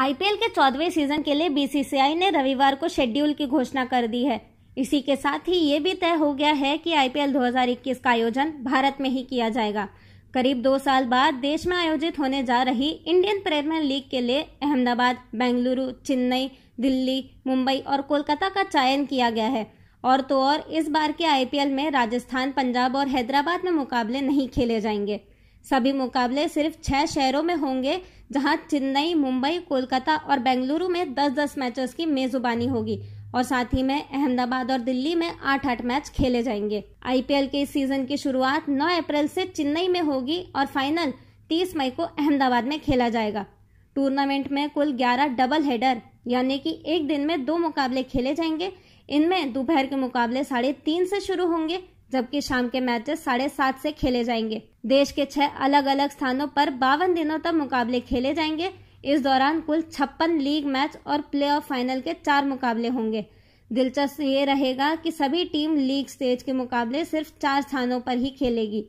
IPL के चौदहवें season के लिए बीसीसीआई ने रविवार को शेड्यूल की घोषणा कर दी है इसी के साथ ही ये भी तय हो गया है कि आईपीएल 2021 का आयोजन भारत में ही किया जाएगा करीब दो साल बाद देश में आयोजित होने जा रही इंडियन प्रीमियर लीग के लिए अहमदाबाद बेंगलुरु चेन्नई दिल्ली मुंबई और कोलकाता का चयन किया गया है और तो और इस बार के आईपीएल में राजस्थान पंजाब और हैदराबाद में मुकाबले नहीं खेले जाएंगे सभी मुकाबले सिर्फ छह शहरों में होंगे जहां चेन्नई मुंबई कोलकाता और बेंगलुरु में दस दस मैचेस की मेजबानी होगी और साथ ही में अहमदाबाद और दिल्ली में आठ आठ मैच खेले जाएंगे आईपीएल के इस सीजन की शुरुआत 9 अप्रैल से चेन्नई में होगी और फाइनल 30 मई को अहमदाबाद में खेला जाएगा टूर्नामेंट में कुल 11 डबल हेडर यानी कि एक दिन में दो मुकाबले खेले जाएंगे इनमें दोपहर के मुकाबले साढ़े तीन से शुरू होंगे जबकि शाम के मैचेस साढ़े सात से खेले जाएंगे देश के छह अलग अलग स्थानों पर बावन दिनों तक मुकाबले खेले जाएंगे इस दौरान कुल छप्पन लीग मैच और प्ले ऑफ फाइनल के चार मुकाबले होंगे दिलचस्प ये रहेगा कि सभी टीम लीग स्टेज के मुकाबले सिर्फ चार स्थानों पर ही खेलेगी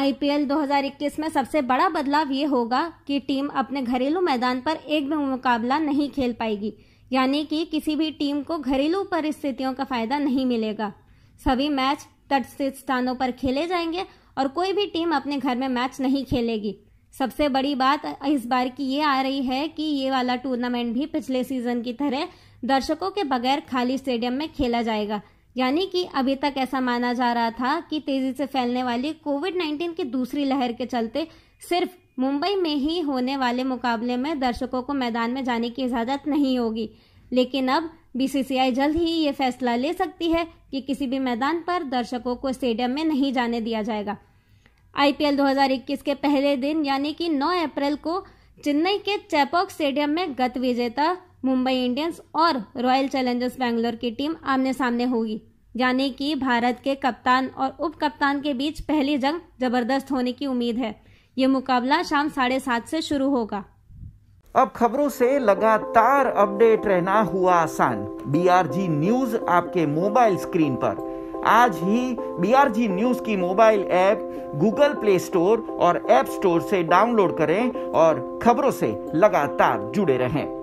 आईपीएल 2021 में सबसे बड़ा बदलाव ये होगा कि टीम अपने घरेलू मैदान पर एक भी मुकाबला नहीं खेल पाएगी यानी कि किसी भी टीम को घरेलू परिस्थितियों का फायदा नहीं मिलेगा सभी मैच तट स्थानों पर खेले जाएंगे और कोई भी टीम अपने घर में मैच नहीं खेलेगी सबसे बड़ी बात इस बार की ये आ रही है कि ये वाला टूर्नामेंट भी पिछले सीजन की तरह दर्शकों के बगैर खाली स्टेडियम में खेला जाएगा यानी कि अभी तक ऐसा माना जा रहा था कि तेजी से फैलने वाली कोविड 19 की दूसरी लहर के चलते सिर्फ मुंबई में ही होने वाले मुकाबले में दर्शकों को मैदान में जाने की इजाज़त नहीं होगी लेकिन अब बीसीसीआई जल्द ही ये फैसला ले सकती है कि किसी भी मैदान पर दर्शकों को स्टेडियम में नहीं जाने दिया जाएगा आईपीएल 2021 के पहले दिन यानी कि 9 अप्रैल को चेन्नई के चैपॉक स्टेडियम में गत विजेता मुंबई इंडियंस और रॉयल चैलेंजर्स बैंगलोर की टीम आमने सामने होगी यानी कि भारत के कप्तान और उप कप्तान के बीच पहली जंग जबरदस्त होने की उम्मीद है ये मुकाबला शाम साढ़े सात से शुरू होगा अब खबरों से लगातार अपडेट रहना हुआ आसान बीआरजी न्यूज आपके मोबाइल स्क्रीन पर आज ही बीआरजी न्यूज की mobile app Google play store और ऐप स्टोर से डाउनलोड करें और खबरों से लगातार जुड़े रहें